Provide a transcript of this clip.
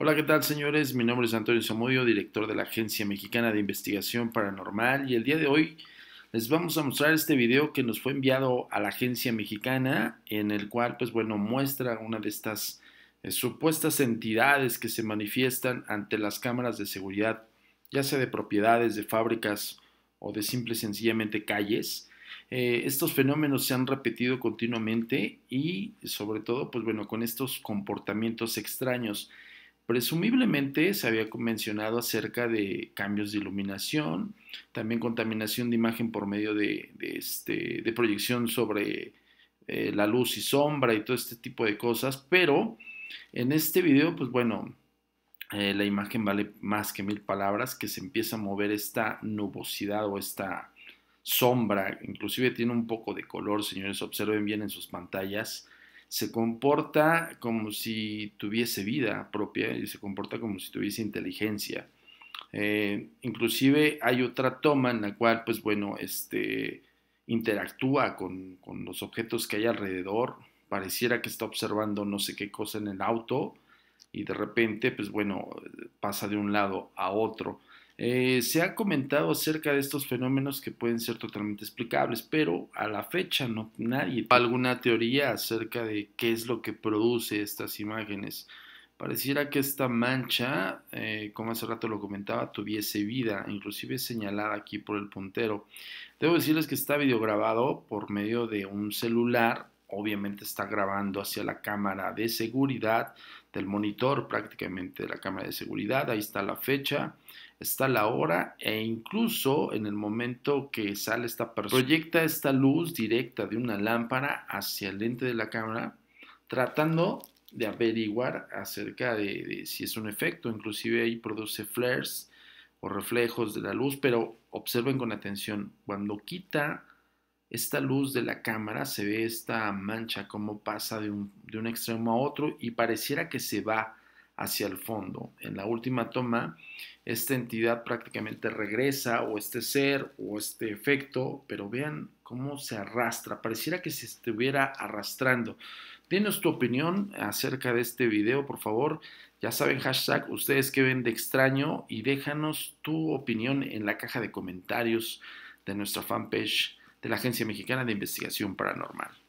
Hola, ¿qué tal señores? Mi nombre es Antonio Zamudio, director de la Agencia Mexicana de Investigación Paranormal y el día de hoy les vamos a mostrar este video que nos fue enviado a la Agencia Mexicana en el cual pues bueno muestra una de estas eh, supuestas entidades que se manifiestan ante las cámaras de seguridad ya sea de propiedades, de fábricas o de simple y sencillamente calles. Eh, estos fenómenos se han repetido continuamente y sobre todo pues bueno con estos comportamientos extraños Presumiblemente se había mencionado acerca de cambios de iluminación, también contaminación de imagen por medio de, este, proyección sobre eh, la luz y sombra y todo este tipo de cosas, pero en este video, pues bueno, eh, la imagen vale más que mil palabras, que se empieza a mover esta nubosidad o esta sombra, inclusive tiene un poco de color, señores, observen bien en sus pantallas se comporta como si tuviese vida propia y se comporta como si tuviese inteligencia. Eh, inclusive hay otra toma en la cual, pues bueno, este, interactúa con, con, los objetos que hay alrededor, pareciera que está observando no sé qué cosa en el auto y de repente, pues bueno, pasa de un lado a otro. Eh, se ha comentado acerca de estos fenómenos que pueden ser totalmente explicables, pero a la fecha no nadie alguna teoría acerca de qué es lo que produce estas imágenes. Pareciera que esta mancha, eh, como hace rato lo comentaba, tuviese vida, inclusive señalada aquí por el puntero. Debo decirles que está videograbado por medio de un celular obviamente está grabando hacia la cámara de seguridad del monitor, prácticamente de la cámara de seguridad. Ahí está la fecha, está la hora e incluso en el momento que sale esta persona, proyecta esta luz directa de una lámpara hacia el lente de la cámara, tratando de averiguar acerca de, de si es un efecto. Inclusive ahí produce flares o reflejos de la luz, pero observen con atención, cuando quita esta luz de la cámara, se ve esta mancha como pasa de un, extremo a otro y pareciera que se va hacia el fondo. En la última toma, esta entidad prácticamente regresa o este ser o este efecto, pero vean cómo se arrastra, pareciera que se estuviera arrastrando. Denos tu opinión acerca de este video, por favor. Ya saben, hashtag ustedes que ven de extraño y déjanos tu opinión en la caja de comentarios de nuestra fanpage de la Agencia Mexicana de Investigación Paranormal.